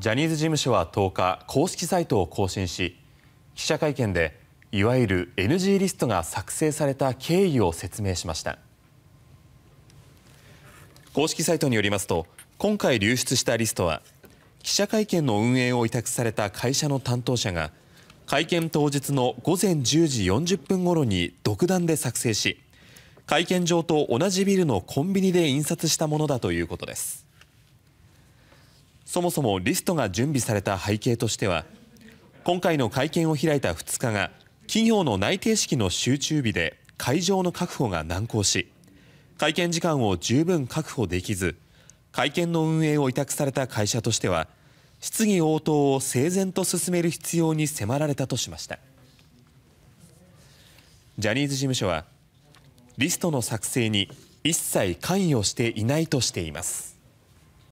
ジャニーズ事務所は10日公式サイトを更新し記者会見でいわゆる NG リストが作成された経緯を説明しました公式サイトによりますと今回流出したリストは記者会見の運営を委託された会社の担当者が会見当日の午前10時40分ごろに独断で作成し会見場と同じビルのコンビニで印刷したものだということです。そもそもリストが準備された背景としては今回の会見を開いた2日が企業の内定式の集中日で会場の確保が難航し会見時間を十分確保できず会見の運営を委託された会社としては質疑応答を整然と進める必要に迫られたとしましたジャニーズ事務所はリストの作成に一切関与していないとしています